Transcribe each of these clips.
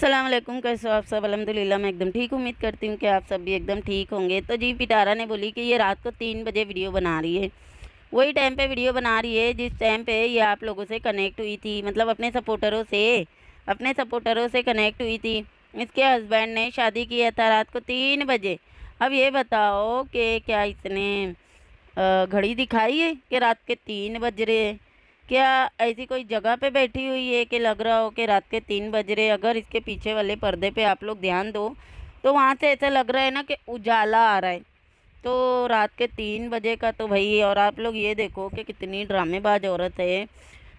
सलामकुम कैसे हो आप सब अलहमदिल्ला मैं एकदम ठीक उम्मीद करती हूँ कि आप सब भी एकदम ठीक होंगे तो जी पिटारा ने बोली कि ये रात को तीन बजे वीडियो बना रही है वही टाइम पे वीडियो बना रही है जिस टाइम पे ये आप लोगों से कनेक्ट हुई थी मतलब अपने सपोर्टरों से अपने सपोर्टरों से कनेक्ट हुई थी इसके हस्बैंड ने शादी किया था रात को तीन बजे अब ये बताओ कि क्या इसने घड़ी दिखाई है कि रात के तीन बज रहे हैं क्या ऐसी कोई जगह पे बैठी हुई है कि लग रहा हो कि रात के तीन बज रहे अगर इसके पीछे वाले पर्दे पे आप लोग ध्यान दो तो वहाँ से ऐसा लग रहा है ना कि उजाला आ रहा है तो रात के तीन बजे का तो भाई और आप लोग ये देखो कि कितनी ड्रामेबाज औरत है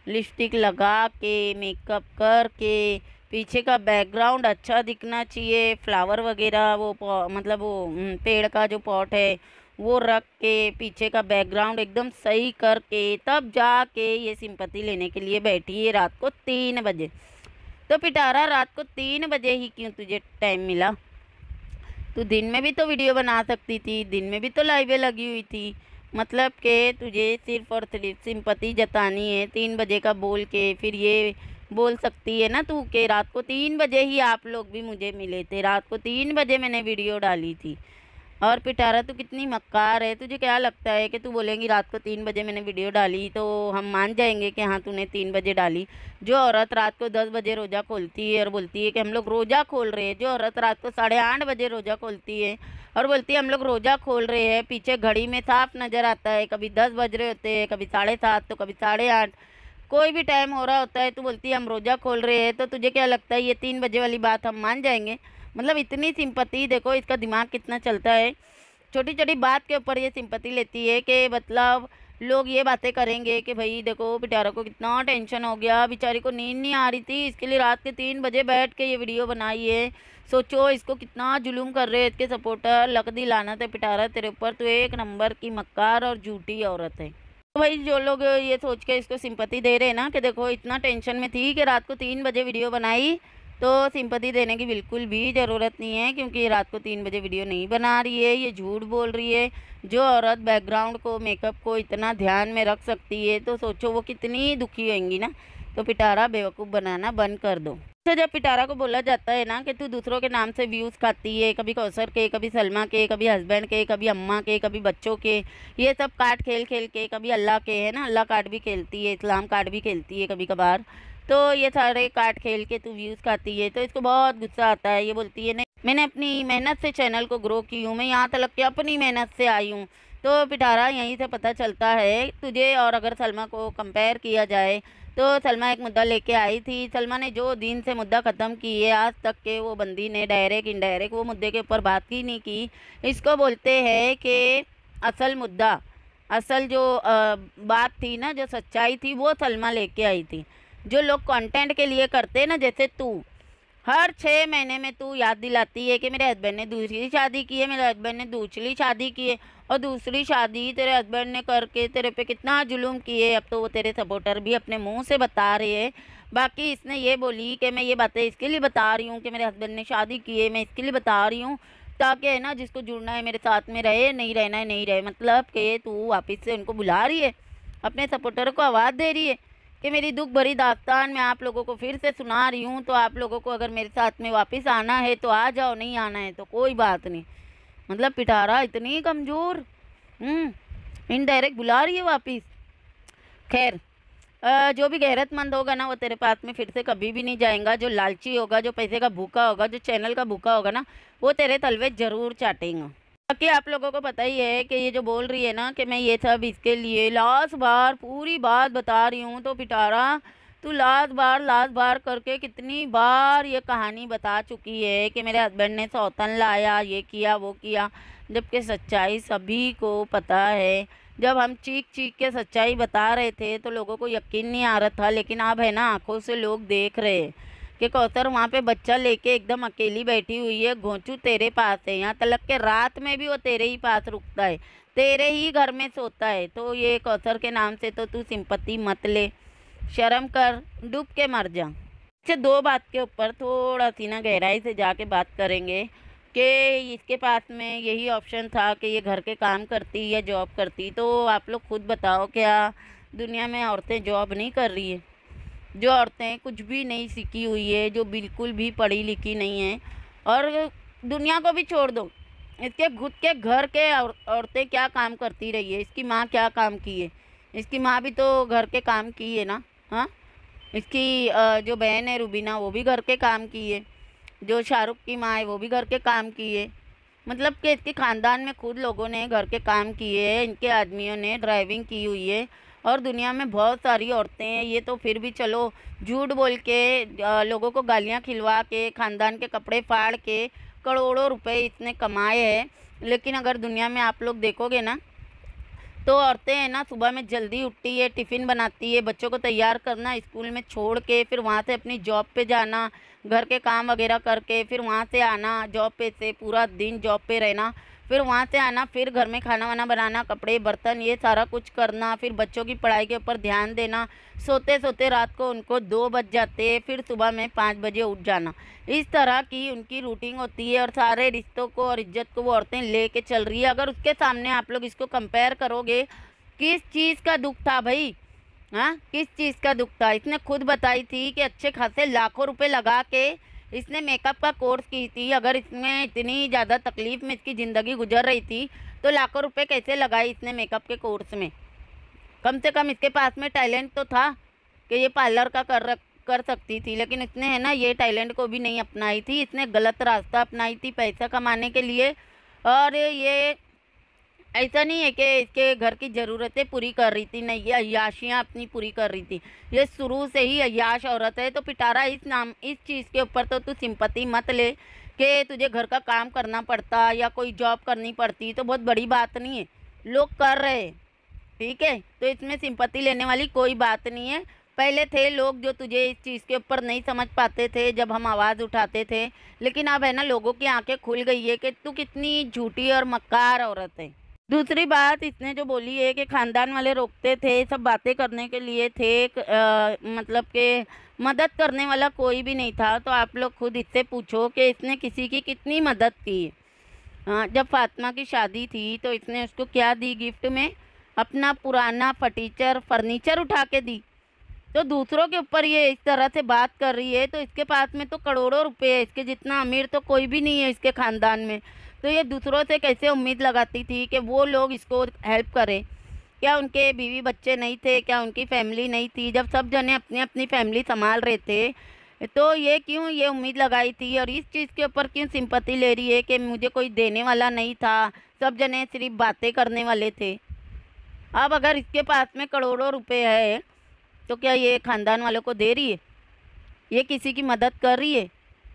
लिपस्टिक लगा के मेकअप कर के पीछे का बैकग्राउंड अच्छा दिखना चाहिए फ्लावर वगैरह वो मतलब वो पेड़ का जो पॉट है वो रख के पीछे का बैकग्राउंड एकदम सही करके तब जाके ये सिंपत्ति लेने के लिए बैठी है रात को तीन बजे तो पिटारा रात को तीन बजे ही क्यों तुझे टाइम मिला तू दिन में भी तो वीडियो बना सकती थी दिन में भी तो लाइवें लगी हुई थी मतलब कि तुझे सिर्फ और सिर्फ सिंपत्ति जतानी है तीन बजे का बोल के फिर ये बोल सकती है ना तू कि रात को तीन बजे ही आप लोग भी मुझे मिले थे रात को तीन बजे मैंने वीडियो डाली थी और पिटारा तो कितनी मक्कार है तुझे क्या लगता है कि तू बोलेंगी रात को तीन बजे मैंने वीडियो डाली तो हम मान जाएंगे कि हाँ तूने तीन बजे डाली जो औरत रात को दस बजे रोज़ा खोलती है और बोलती है कि हम लोग रोज़ा खोल रहे हैं जो औरत रात को साढ़े आठ बजे रोज़ा खोलती है और बोलती है हम लोग रोज़ा खोल रहे हैं पीछे घड़ी में साफ नज़र आता है कभी दस बज रहे होते हैं कभी साढ़े सात तो कभी साढ़े आठ कोई भी टाइम हो रहा होता है तो बोलती है हम रोज़ा खोल रहे हैं तो तुझे क्या लगता है ये तीन बजे वाली बात हम मान जाएंगे मतलब इतनी सिंपति देखो इसका दिमाग कितना चलता है छोटी छोटी बात के ऊपर ये सिंपति लेती है कि मतलब लोग ये बातें करेंगे कि भाई देखो बेटारा को कितना टेंशन हो गया बेचारी को नींद नहीं आ रही थी इसके लिए रात के तीन बजे बैठ के ये वीडियो बनाई है सोचो इसको कितना जुलूम कर रहे इसके सपोर्टर लकदी लाना थे पिटारा तेरे ऊपर तो एक नंबर की मक्कार और झूठी औरत है तो भाई जो लोग ये सोच के इसको सिंपति दे रहे हैं ना कि देखो इतना टेंशन में थी कि रात को तीन बजे वीडियो बनाई तो सिंपत्ति देने की बिल्कुल भी ज़रूरत नहीं है क्योंकि रात को तीन बजे वीडियो नहीं बना रही है ये झूठ बोल रही है जो औरत बैकग्राउंड को मेकअप को इतना ध्यान में रख सकती है तो सोचो वो कितनी दुखी होंगी ना तो पिटारा बेवकूफ़ बनाना बंद कर दो अच्छा जब पिटारा को बोला जाता है ना कि तू दूसरों के नाम से व्यूज़ खाती है कभी कौसर के कभी सलमा के कभी हस्बैंड के कभी अम्मा के कभी बच्चों के ये सब कार्ड खेल खेल के कभी अल्लाह के है ना अल्लाह कार्ड भी खेलती है इस्लाम कार्ड भी खेलती है कभी कभार तो ये सारे कार्ड खेल के तू व्यूज़ खाती है तो इसको बहुत गुस्सा आता है ये बोलती है नहीं मैंने अपनी मेहनत से चैनल को ग्रो की हूँ मैं यहाँ तक के अपनी मेहनत से आई हूँ तो पिटारा यहीं से पता चलता है तुझे और अगर सलमा को कंपेयर किया जाए तो सलमा एक मुद्दा लेके आई थी सलमा ने जो दिन से मुद्दा ख़त्म की है आज तक के वो बंदी ने डायरेक्ट इनडायरेक्ट वो मुद्दे के ऊपर बात ही नहीं की इसको बोलते हैं कि असल मुद्दा असल जो बात थी ना जो सच्चाई थी वो सलमा लेके आई थी जो लोग कंटेंट के लिए करते हैं ना जैसे तू हर छः महीने में तू याद दिलाती है कि मेरे हस्बैंड ने दूसरी शादी की है मेरे हस्बैंड ने दूसरी शादी की है और दूसरी शादी तेरे हस्बैंड ने करके तेरे पे कितना जुलूम किए अब तो वो तेरे सपोर्टर भी अपने मुंह से बता रहे हैं बाकी इसने ये बोली कि मैं ये बातें इसके लिए बता रही हूँ कि मेरे हस्बैंड ने शादी की है मैं इसके लिए बता रही हूँ ताकि है ना जिसको जुड़ना है मेरे साथ में रहे नहीं रहना है नहीं रहे मतलब कि तू वापस से उनको बुला रही है अपने सपोर्टर को आवाज़ दे रही है कि मेरी दुख भरी दास्तान मैं आप लोगों को फिर से सुना रही हूँ तो आप लोगों को अगर मेरे साथ में वापस आना है तो आ जाओ नहीं आना है तो कोई बात नहीं मतलब पिटारा इतनी कमज़ोर इनडायरेक्ट हम्म, बुला रही है वापस खैर जो भी गैरतमंद होगा ना वो तेरे पास में फिर से कभी भी नहीं जाएगा जो लालची होगा जो पैसे का भूखा होगा जो चैनल का भूखा होगा ना वो तेरे तलवे ज़रूर चाटेंगा कि आप लोगों को पता ही है कि ये जो बोल रही है ना कि मैं ये सब इसके लिए लास्ट बार पूरी बात बता रही हूँ तो पिटारा तू लास्ट बार लास्ट बार करके कितनी बार ये कहानी बता चुकी है कि मेरे हस्बैंड ने सौतन लाया ये किया वो किया जबकि सच्चाई सभी को पता है जब हम चीख चीख के सच्चाई बता रहे थे तो लोगों को यकीन नहीं आ रहा था लेकिन अब है ना आँखों से लोग देख रहे हैं कि कौसर वहाँ पे बच्चा लेके एकदम अकेली बैठी हुई है घोंचू तेरे पास है यहाँ तलक के रात में भी वो तेरे ही पास रुकता है तेरे ही घर में सोता है तो ये कौसर के नाम से तो तू सिंपत्ति मत ले शर्म कर डूब के मर जा अच्छा दो बात के ऊपर थोड़ा सी ना गहराई से जाके बात करेंगे कि इसके पास में यही ऑप्शन था कि ये घर के काम करती या जॉब करती तो आप लोग खुद बताओ क्या दुनिया में औरतें जॉब नहीं कर रही है जो औरतें कुछ भी नहीं सीखी हुई है जो बिल्कुल भी पढ़ी लिखी नहीं है और दुनिया को भी छोड़ दो इसके खुद के घर के और, औरतें क्या काम करती रही है इसकी माँ क्या काम की है इसकी माँ भी तो घर के काम की है ना हाँ इसकी जो बहन है रूबीना वो भी घर के काम की है जो शाहरुख की माँ है वो भी घर के काम की है मतलब कि इसके ख़ानदान में खुद लोगों ने घर के काम किए हैं इनके आदमियों ने ड्राइविंग की हुई है और दुनिया में बहुत सारी औरतें हैं ये तो फिर भी चलो झूठ बोल के लोगों को गालियाँ खिलवा के ख़ानदान के कपड़े फाड़ के करोड़ों रुपए इतने कमाए हैं लेकिन अगर दुनिया में आप लोग देखोगे ना तो औरतें हैं ना सुबह में जल्दी उठती है टिफ़िन बनाती है बच्चों को तैयार करना स्कूल में छोड़ के फिर वहाँ से अपनी जॉब पे जाना घर के काम वगैरह करके फिर वहाँ से आना जॉब पे से पूरा दिन जॉब पे रहना फिर वहाँ से आना फिर घर में खाना वाना बनाना कपड़े बर्तन ये सारा कुछ करना फिर बच्चों की पढ़ाई के ऊपर ध्यान देना सोते सोते रात को उनको दो बज जाते फिर सुबह में पाँच बजे उठ जाना इस तरह की उनकी रूटीन होती है और सारे रिश्तों को और इज्जत को वो औरतें ले कर चल रही है अगर उसके सामने आप लोग इसको कंपेयर करोगे किस चीज़ का दुख था भाई हाँ किस चीज़ का दुख था इसने खुद बताई थी कि अच्छे खासे लाखों रुपए लगा के इसने मेकअप का कोर्स की थी अगर इसमें इतनी ज़्यादा तकलीफ़ में इसकी ज़िंदगी गुजर रही थी तो लाखों रुपए कैसे लगाए इसने मेकअप के कोर्स में कम से कम इसके पास में टैलेंट तो था कि ये पार्लर का कर रख कर सकती थी लेकिन इसने है ना ये टैलेंट को भी नहीं अपनाई थी इसने गलत रास्ता अपनाई थी पैसा कमाने के लिए और ये ऐसा नहीं है कि इसके घर की ज़रूरतें पूरी कर रही थी नहीं ये अयाशियाँ अपनी पूरी कर रही थी ये शुरू से ही अयाश औरत है तो पिटारा इस नाम इस चीज़ के ऊपर तो तू सिंपत्ति मत ले कि तुझे घर का काम करना पड़ता या कोई जॉब करनी पड़ती तो बहुत बड़ी बात नहीं है लोग कर रहे ठीक है तो इसमें सिंपत्ति लेने वाली कोई बात नहीं है पहले थे लोग जो तुझे इस चीज़ के ऊपर नहीं समझ पाते थे जब हम आवाज़ उठाते थे लेकिन अब है ना लोगों की आंखें खुल गई है कि तू कितनी झूठी और मक्कार औरत है दूसरी बात इसने जो बोली है कि ख़ानदान वाले रोकते थे सब बातें करने के लिए थे आ, मतलब के मदद करने वाला कोई भी नहीं था तो आप लोग खुद इससे पूछो कि इसने किसी की कितनी मदद की आ, जब फातिमा की शादी थी तो इसने उसको क्या दी गिफ्ट में अपना पुराना फटीचर फर्नीचर उठा के दी तो दूसरों के ऊपर ये इस तरह से बात कर रही है तो इसके पास में तो करोड़ों रुपए है इसके जितना अमीर तो कोई भी नहीं है इसके ख़ानदान में तो ये दूसरों से कैसे उम्मीद लगाती थी कि वो लोग इसको हेल्प करें क्या उनके बीवी बच्चे नहीं थे क्या उनकी फैमिली नहीं थी जब सब जने अपनी अपनी फैमिली संभाल रहे थे तो ये क्यों ये उम्मीद लगाई थी और इस चीज़ के ऊपर क्यों सिंपत्ति ले रही है कि मुझे कोई देने वाला नहीं था सब जने सिर्फ बातें करने वाले थे अब अगर इसके पास में करोड़ों रुपए है तो क्या ये ख़ानदान वालों को दे रही है ये किसी की मदद कर रही है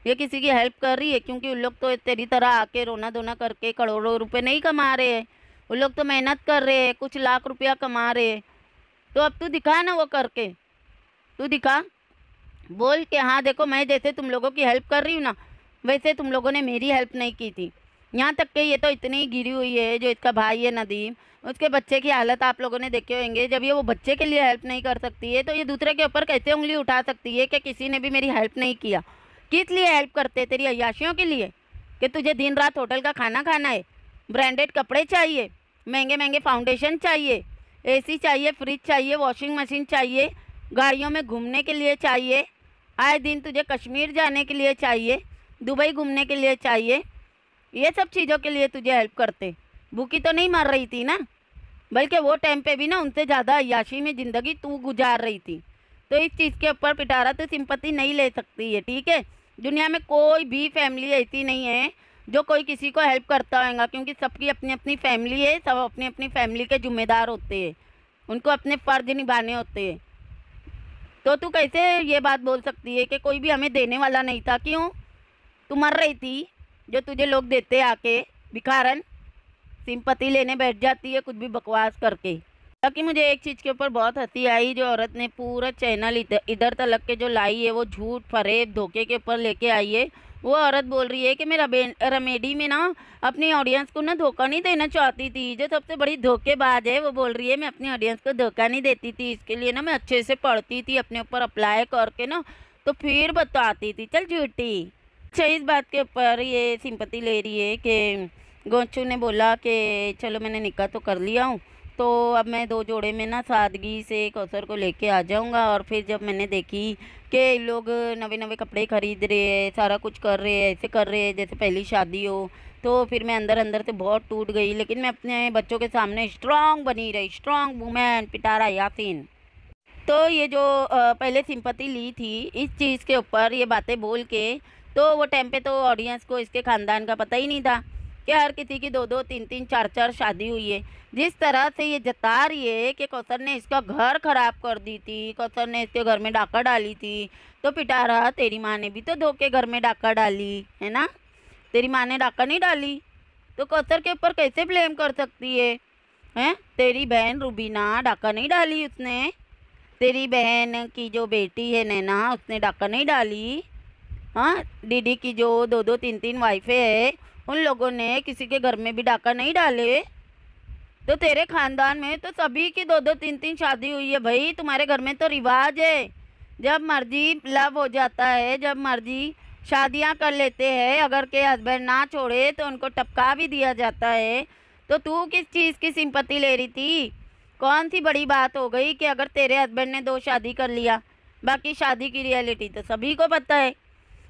ये किसी की हेल्प कर रही है क्योंकि उन लोग तो तेरी तरह आके रोना धोना करके करोड़ों रुपए नहीं कमा रहे हैं उन लोग तो मेहनत कर रहे हैं कुछ लाख रुपया कमा रहे हैं तो अब तू दिखा ना वो करके तू दिखा बोल के हाँ देखो मैं जैसे तुम लोगों की हेल्प कर रही हूँ ना वैसे तुम लोगों ने मेरी हेल्प नहीं की थी यहाँ तक कि ये तो इतनी ही गिरी हुई है जो इसका भाई है नदीम उसके बच्चे की हालत आप लोगों ने देखे होंगे जब ये वो बच्चे के लिए हेल्प नहीं कर सकती है तो ये दूसरे के ऊपर कैसे उंगली उठा सकती है कि किसी ने भी मेरी हेल्प नहीं किया किस लिए हेल्प करते तेरी अयाशियों के लिए कि तुझे दिन रात होटल का खाना खाना है ब्रांडेड कपड़े चाहिए महंगे महंगे फाउंडेशन चाहिए एसी चाहिए फ्रिज चाहिए वॉशिंग मशीन चाहिए गाड़ियों में घूमने के लिए चाहिए आए दिन तुझे कश्मीर जाने के लिए चाहिए दुबई घूमने के लिए चाहिए ये सब चीज़ों के लिए तुझे हेल्प करते भूखी तो नहीं मर रही थी ना बल्कि वो टाइम पे भी ना उनसे ज़्यादा अयाशी में ज़िंदगी तू गुजार रही थी तो इस चीज़ के ऊपर पिटारा तो सिंपत्ति नहीं ले सकती है ठीक है दुनिया में कोई भी फैमिली ऐसी नहीं है जो कोई किसी को हेल्प करता होगा क्योंकि सबकी अपनी अपनी फैमिली है सब अपनी अपनी फैमिली के जिम्मेदार होते हैं उनको अपने फ़र्ज निभाने होते हैं तो तू कैसे ये बात बोल सकती है कि कोई भी हमें देने वाला नहीं था क्यों तू मर रही थी जो तुझे लोग देते आके भिखारन सिंपति लेने बैठ जाती है कुछ भी बकवास करके ताकि मुझे एक चीज़ के ऊपर बहुत हंसी आई जो औरत ने पूरा चैनल इधर इधर तलक के जो लाई है वो झूठ फरेब धोखे के ऊपर लेके आई है वो औरत बोल रही है कि मैं रमेडी में ना अपनी ऑडियंस को ना धोखा नहीं देना चाहती थी जो सबसे बड़ी धोखेबाज है वो बोल रही है मैं अपनी ऑडियंस को धोखा नहीं देती थी इसके लिए ना मैं अच्छे से पढ़ती थी अपने ऊपर अप्लाई करके ना तो फिर बताती थी चल झूठी अच्छा इस बात के ऊपर ये सिंपत्ति ले रही है कि गोचू ने बोला कि चलो मैंने निकाह तो कर लिया हूँ तो अब मैं दो जोड़े में ना सादगी से कौसर को लेके आ जाऊँगा और फिर जब मैंने देखी कि लोग नवे नवे कपड़े ख़रीद रहे हैं सारा कुछ कर रहे हैं ऐसे कर रहे हैं जैसे पहली शादी हो तो फिर मैं अंदर अंदर से बहुत टूट गई लेकिन मैं अपने बच्चों के सामने स्ट्रांग बनी रही स्ट्रांग वूमेन पिटारा यासिन तो ये जो पहले सिंपति ली थी इस चीज़ के ऊपर ये बातें बोल के तो वो टाइम पे तो ऑडियंस को इसके ख़ानदान का पता ही नहीं था कि हर किसी की दो दो तीन तीन चार चार शादी हुई है जिस तरह से ये जता रही है कि कौसर ने इसका घर खराब कर दी थी कौसर ने इसके घर में डाका डाली थी तो पिटा रहा तेरी माँ ने भी तो धोके घर में डाका डाली है ना तेरी माँ ने डाका नहीं डाली तो कौसर के ऊपर कैसे ब्लेम कर सकती है हैं तेरी बहन रूबीना डाका नहीं डाली उसने तेरी बहन की जो बेटी है नैना उसने डाका नहीं डाली हाँ दीदी की जो दो दो तीन तीन वाइफें है उन लोगों ने किसी के घर में भी डाका नहीं डाले तो तेरे खानदान में तो सभी की दो दो तीन तीन शादी हुई है भाई तुम्हारे घर में तो रिवाज है जब मर्जी लव हो जाता है जब मर्जी शादियां कर लेते हैं अगर के हस्बैंड ना छोड़े तो उनको टपका भी दिया जाता है तो तू किस चीज़ की सिंपत्ति ले रही थी कौन सी बड़ी बात हो गई कि अगर तेरे हस्बैंड ने दो शादी कर लिया बाकी शादी की रियलिटी तो सभी को पता है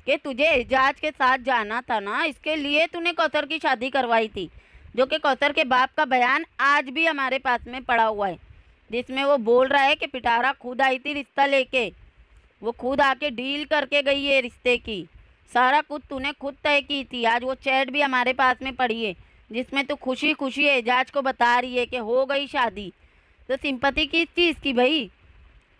कि तुझे एजाज के साथ जाना था ना इसके लिए तूने कौतर की शादी करवाई थी जो कि कौतर के बाप का बयान आज भी हमारे पास में पड़ा हुआ है जिसमें वो बोल रहा है कि पिटारा खुद आई थी रिश्ता लेके वो खुद आके डील करके गई है रिश्ते की सारा कुछ तूने खुद तय की थी आज वो चैट भी हमारे पास में पड़ी है जिसमें तू खुशी खुशी एजाज को बता रही है कि हो गई शादी तो सिंपति किस चीज़ की भाई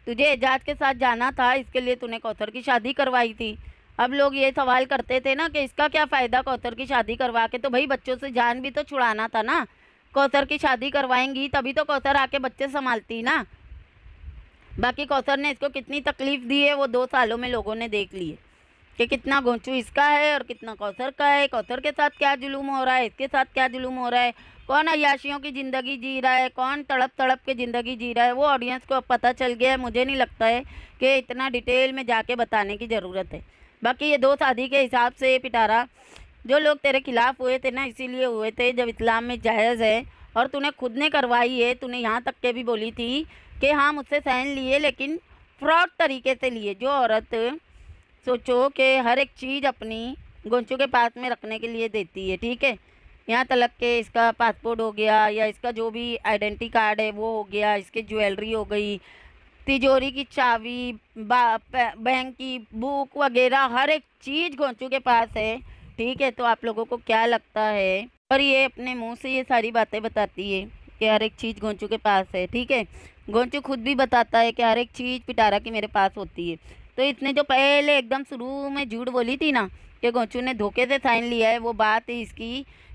तुझे एजाज के साथ जाना था इसके लिए तूने कौतर की शादी करवाई थी अब लोग ये सवाल करते थे ना कि इसका क्या फ़ायदा कौतर की शादी करवा के तो भाई बच्चों से जान भी तो छुड़ाना था ना कौतर की शादी करवाएंगी तभी तो कौतर आके बच्चे संभालती ना बाकी कौतर ने इसको कितनी तकलीफ़ दी है वो दो सालों में लोगों ने देख ली है कि कितना गोंचू इसका है और कितना कौसर का है कौसर के साथ क्या जुलूम हो रहा है इसके साथ क्या जुलूम हो रहा है कौन अयाशियों की ज़िंदगी जी रहा है कौन तड़प तड़प के ज़िंदगी जी रहा है वो ऑडियंस को पता चल गया है मुझे नहीं लगता है कि इतना डिटेल में जाके बताने की ज़रूरत है बाकी ये दो शादी के हिसाब से पिटारा जो लोग तेरे खिलाफ़ हुए थे ना इसीलिए हुए थे जब इस्लाम में जायज़ है और तूने खुद ने करवाई है तूने यहाँ तक के भी बोली थी कि हाँ मुझसे सहन लिए लेकिन फ्रॉड तरीके से लिए जो औरत सोचो कि हर एक चीज़ अपनी गोंचू के पास में रखने के लिए देती है ठीक है यहाँ तलक के इसका पासपोर्ट हो गया या इसका जो भी आइडेंटी कार्ड है वो हो गया इसकी ज्वेलरी हो गई तिजोरी की चाबी बैंक की बुक वगैरह हर एक चीज़ घोंचू के पास है ठीक है तो आप लोगों को क्या लगता है और ये अपने मुंह से ये सारी बातें बताती है कि हर एक चीज़ घोंचू के पास है ठीक है घोंचू खुद भी बताता है कि हर एक चीज़ पिटारा की मेरे पास होती है तो इतने जो पहले एकदम शुरू में झूठ बोली थी ना कि गोचू ने धोखे से साइन लिया है वो बात इसकी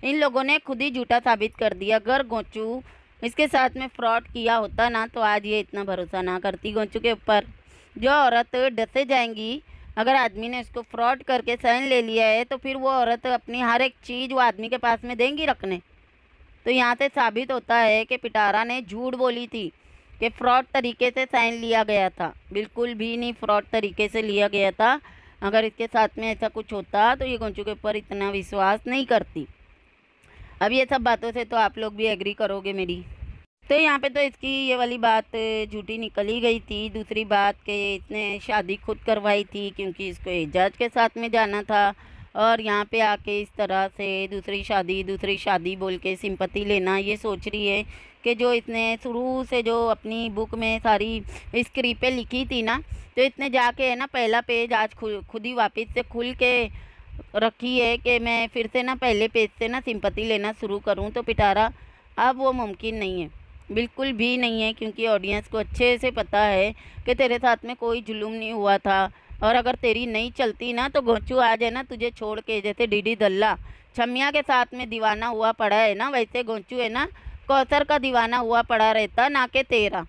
इन लोगों ने खुद ही झूठा साबित कर दिया अगर गोचू इसके साथ में फ्रॉड किया होता ना तो आज ये इतना भरोसा ना करती गोंचू के ऊपर जो औरत डसे जाएंगी अगर आदमी ने उसको फ्रॉड करके साइन ले लिया है तो फिर वो औरत अपनी हर एक चीज़ वो आदमी के पास में देंगी रखने तो यहाँ से साबित होता है कि पिटारा ने झूठ बोली थी कि फ्रॉड तरीके से साइन लिया गया था बिल्कुल भी नहीं फ्रॉड तरीके से लिया गया था अगर इसके साथ में ऐसा कुछ होता तो ये गोंचू के ऊपर इतना विश्वास नहीं करती अब ये सब बातों से तो आप लोग भी एग्री करोगे मेरी तो यहाँ पे तो इसकी ये वाली बात झूठी निकली गई थी दूसरी बात कि इसने शादी खुद करवाई थी क्योंकि इसको एजाज के साथ में जाना था और यहाँ पे आके इस तरह से दूसरी शादी दूसरी शादी बोल के सिंपत्ति लेना ये सोच रही है कि जो इसने शुरू से जो अपनी बुक में सारी स्क्रीन लिखी थी ना तो इसने जाके है ना पहला पेज आज खुद ही वापस से खुल के रखी है कि मैं फिर से ना पहले पेज से ना सिंपत्ति लेना शुरू करूँ तो पिटारा अब वो मुमकिन नहीं है बिल्कुल भी नहीं है क्योंकि ऑडियंस को अच्छे से पता है कि तेरे साथ में कोई जुलूम नहीं हुआ था और अगर तेरी नहीं चलती ना तो घोचू आज है ना तुझे छोड़ के जैसे डीडी दल्ला छमिया के साथ में दीवाना हुआ पड़ा है ना वैसे घोचू है ना कौसर का दीवाना हुआ पड़ा रहता ना के तेरा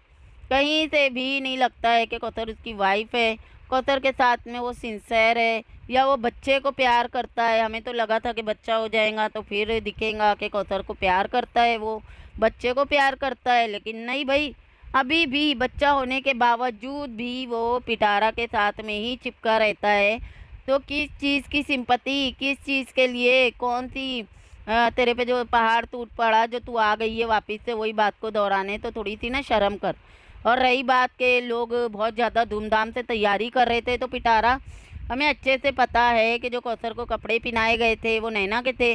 कहीं से भी नहीं लगता है कि कौसर उसकी वाइफ है कौसर के साथ में वो सिंसेर है या वो बच्चे को प्यार करता है हमें तो लगा था कि बच्चा हो जाएगा तो फिर दिखेगा कि कौसर को प्यार करता है वो बच्चे को प्यार करता है लेकिन नहीं भाई अभी भी बच्चा होने के बावजूद भी वो पिटारा के साथ में ही चिपका रहता है तो किस चीज़ की सिंपति किस चीज़ के लिए कौन सी तेरे पे जो पहाड़ टूट पड़ा जो तू आ गई है वापस से वही बात को दोहराने तो थोड़ी सी ना शर्म कर और रही बात के लोग बहुत ज़्यादा धूमधाम से तैयारी कर रहे थे तो पिटारा हमें अच्छे से पता है कि जो कौसर को कपड़े पहनाए गए थे वो नैना के थे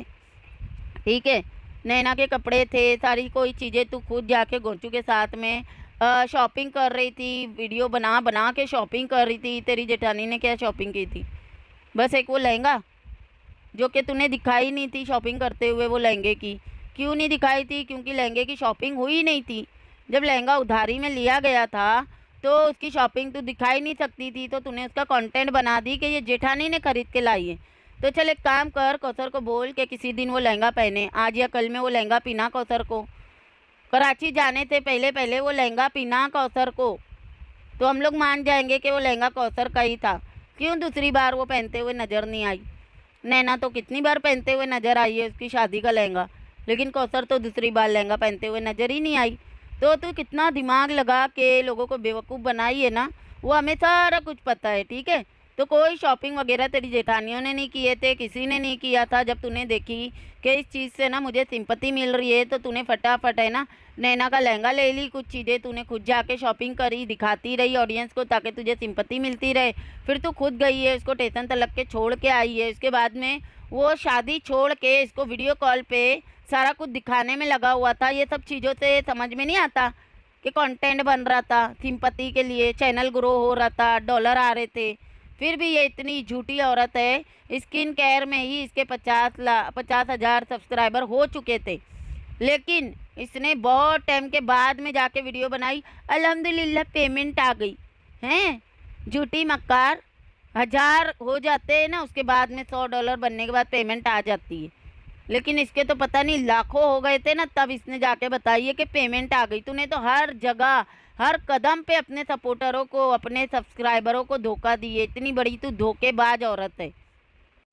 ठीक है नैना के कपड़े थे सारी कोई चीज़ें तू खुद जाके गोंचू के साथ में शॉपिंग कर रही थी वीडियो बना बना के शॉपिंग कर रही थी तेरी जेठानी ने क्या शॉपिंग की थी बस एक वो लहंगा जो कि तूने दिखाई नहीं थी शॉपिंग करते हुए वो लहंगे की क्यों नहीं दिखाई थी क्योंकि लहंगे की शॉपिंग हुई नहीं थी जब लहंगा उधारी में लिया गया था तो उसकी शॉपिंग तो दिखाई नहीं सकती थी तो तूने उसका कंटेंट बना दी कि ये जेठानी ने खरीद के लाई है तो चल एक काम कर कौसर को बोल के किसी दिन वो लहंगा पहने आज या कल में वो लहंगा पीना कौसर को कराची जाने से पहले पहले वो लहंगा पहना कौसर को तो हम लोग मान जाएंगे कि वो लहंगा कौसर का ही था क्यों दूसरी बार वो पहनते हुए नज़र नहीं आई नैना तो कितनी बार पहनते हुए नज़र आई है उसकी शादी का लहंगा लेकिन कौसर तो दूसरी बार लहंगा पहनते हुए नज़र ही नहीं आई तो तू कितना दिमाग लगा के लोगों को बेवकूफ़ बनाई है ना वो हमें सारा कुछ पता है ठीक है तो कोई शॉपिंग वगैरह तेरी जेठानियों ने नहीं किए थे किसी ने नहीं किया था जब तूने देखी कि इस चीज़ से ना मुझे सिंपत्ति मिल रही है तो तूने फटाफट है ना नैना का लहंगा ले ली कुछ चीज़ें तूने खुद जाके शॉपिंग करी दिखाती रही ऑडियंस को ताकि तुझे सिंपत्ति मिलती रहे फिर तू खुद गई है उसको टेसन तलक के छोड़ के आई है उसके बाद में वो शादी छोड़ के इसको वीडियो कॉल पर सारा कुछ दिखाने में लगा हुआ था ये सब चीज़ों से समझ में नहीं आता कि कंटेंट बन रहा था सिंपत्ति के लिए चैनल ग्रो हो रहा था डॉलर आ रहे थे फिर भी ये इतनी झूठी औरत है स्किन केयर में ही इसके पचास ला पचास हज़ार सब्सक्राइबर हो चुके थे लेकिन इसने बहुत टाइम के बाद में जाके वीडियो बनाई अल्हम्दुलिल्लाह पेमेंट आ गई हैं झूठी मक्कार हज़ार हो जाते हैं ना उसके बाद में सौ डॉलर बनने के बाद पेमेंट आ जाती है लेकिन इसके तो पता नहीं लाखों हो गए थे ना तब इसने जाके बताइए कि पेमेंट आ गई तूने तो हर जगह हर कदम पे अपने सपोर्टरों को अपने सब्सक्राइबरों को धोखा दिए इतनी बड़ी तो धोखेबाज औरत है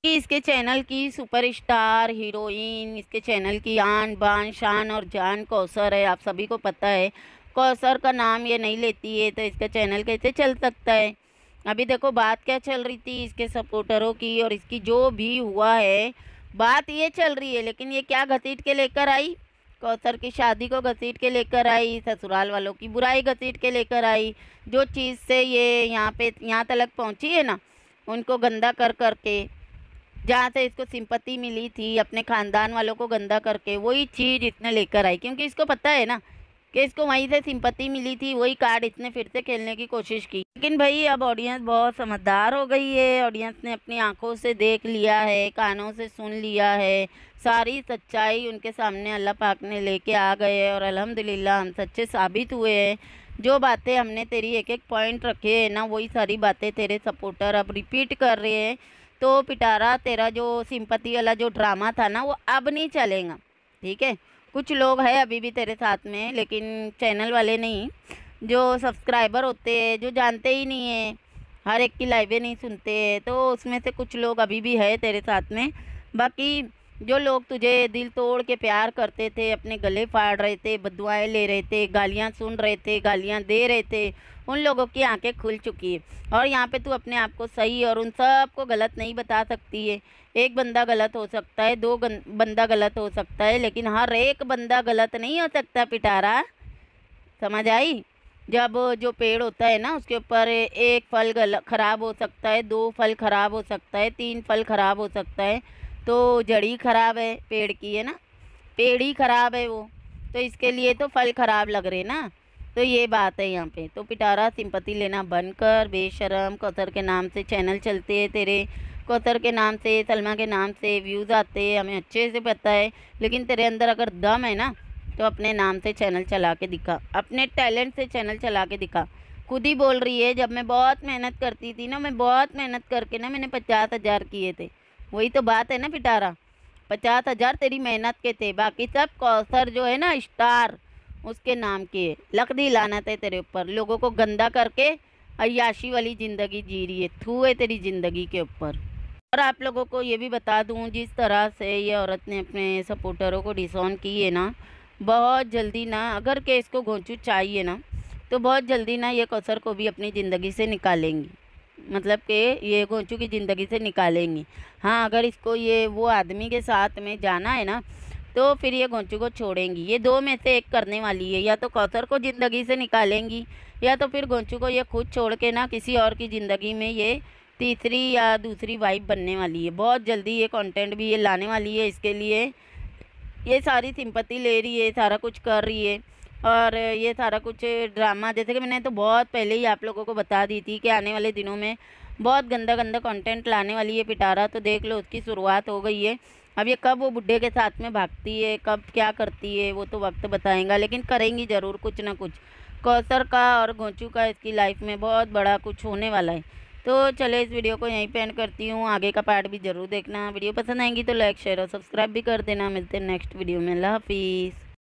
कि इसके चैनल की सुपरस्टार हीरोइन इसके चैनल की आन बान शान और जान कौसर है आप सभी को पता है कौसर का नाम ये नहीं लेती है तो इसका चैनल कैसे चल सकता है अभी देखो बात क्या चल रही थी इसके सपोर्टरों की और इसकी जो भी हुआ है बात ये चल रही है लेकिन ये क्या घसीट के लेकर आई कौसर की शादी को घसीट के लेकर आई ससुराल वालों की बुराई घसीट के लेकर आई जो चीज़ से ये यहाँ पे यहाँ तक पहुँची है ना उनको गंदा कर कर के जहाँ से इसको सिंपत्ति मिली थी अपने ख़ानदान वालों को गंदा करके वही चीज़ इसने लेकर आई क्योंकि इसको पता है ना कि इसको वहीं से सिंपत्ति मिली थी वही कार्ड इसने फिर से खेलने की कोशिश की लेकिन भाई अब ऑडियंस बहुत समझदार हो गई है ऑडियंस ने अपनी आंखों से देख लिया है कानों से सुन लिया है सारी सच्चाई उनके सामने अल्लाह पाक ने लेके आ गए और अल्हम्दुलिल्लाह हम सच्चे साबित हुए हैं जो बातें हमने तेरी एक एक पॉइंट रखे है ना वही सारी बातें तेरे सपोर्टर अब रिपीट कर रहे हैं तो पिटारा तेरा जो सिंपत्ति वाला जो ड्रामा था ना वो अब नहीं चलेगा ठीक है कुछ लोग हैं अभी भी तेरे साथ में लेकिन चैनल वाले नहीं जो सब्सक्राइबर होते हैं जो जानते ही नहीं हैं हर एक की लाइवें नहीं सुनते हैं तो उसमें से कुछ लोग अभी भी है तेरे साथ में बाकी जो लोग तुझे दिल तोड़ के प्यार करते थे अपने गले फाड़ रहे थे बदुआएँ ले रहे थे गालियाँ सुन रहे थे गालियाँ दे रहे थे उन लोगों की आंखें खुल चुकी है और यहाँ पे तू अपने आप को सही और उन सब को गलत नहीं बता सकती है एक बंदा गलत हो सकता है दो बंदा गलत हो सकता है लेकिन हर एक बंदा गलत नहीं हो सकता पिटारा समझ आई जब जो पेड़ होता है ना उसके ऊपर एक फल गल खराब हो सकता है दो फल खराब हो सकता है तीन फल खराब हो सकता है तो जड़ी ख़राब है पेड़ की है ना पेड़ ही ख़राब है वो तो इसके लिए तो फल ख़राब लग रहे ना तो ये बात है यहाँ पे तो पिटारा सिंपति लेना बंद कर बेशरम कौतर के नाम से चैनल चलते हैं तेरे कौतर के नाम से सलमा के नाम से व्यूज़ आते हैं हमें अच्छे से पता है लेकिन तेरे अंदर अगर दम है ना तो अपने नाम से चैनल चला के दिखा अपने टैलेंट से चैनल चला के दिखा खुद ही बोल रही है जब मैं बहुत मेहनत करती थी ना मैं बहुत मेहनत करके ना मैंने पचास हज़ार किए थे वही तो बात है ना पिटारा पचास हज़ार तेरी मेहनत के थे बाकी सब कौसर जो है ना स्टार उसके नाम के लकड़ी लाना लानत है तेरे ऊपर लोगों को गंदा करके अयाशी वाली ज़िंदगी जी रही है थू है तेरी ज़िंदगी के ऊपर और आप लोगों को ये भी बता दूँ जिस तरह से ये औरत ने अपने सपोर्टरों को डिसऑन की है ना बहुत जल्दी ना अगर के इसको घोंचू चाहिए ना तो बहुत जल्दी ना ये कौसर को भी अपनी ज़िंदगी से निकालेंगी मतलब कि ये घोंचू की ज़िंदगी से निकालेंगी हाँ अगर इसको ये वो आदमी के साथ में जाना है ना तो फिर ये घोंचू को छोड़ेंगी ये दो में से एक करने वाली है या तो कौसर को ज़िंदगी से निकालेंगी या तो फिर घोंचू को ये खुद छोड़ के ना किसी और की ज़िंदगी में ये तीसरी या दूसरी वाइफ बनने वाली है बहुत जल्दी ये कंटेंट भी ये लाने वाली है इसके लिए ये सारी सिंपत्ति ले रही है सारा कुछ कर रही है और ये सारा कुछ ड्रामा जैसे कि मैंने तो बहुत पहले ही आप लोगों को बता दी थी कि आने वाले दिनों में बहुत गंदा गंदा कंटेंट लाने वाली है पिटारा तो देख लो उसकी शुरुआत हो गई है अब ये कब वो बुढ़े के साथ में भागती है कब क्या करती है वो तो वक्त बताएंगा लेकिन करेंगी ज़रूर कुछ ना कुछ कौसर का और गोंचू का इसकी लाइफ में बहुत बड़ा कुछ होने वाला है तो चले इस वीडियो को यहीं पर एंड करती हूँ आगे का पार्ट भी ज़रूर देखना वीडियो पसंद आएंगी तो लाइक शेयर और सब्सक्राइब भी कर देना मिलते हैं नेक्स्ट वीडियो में अल्लाह हाफिज़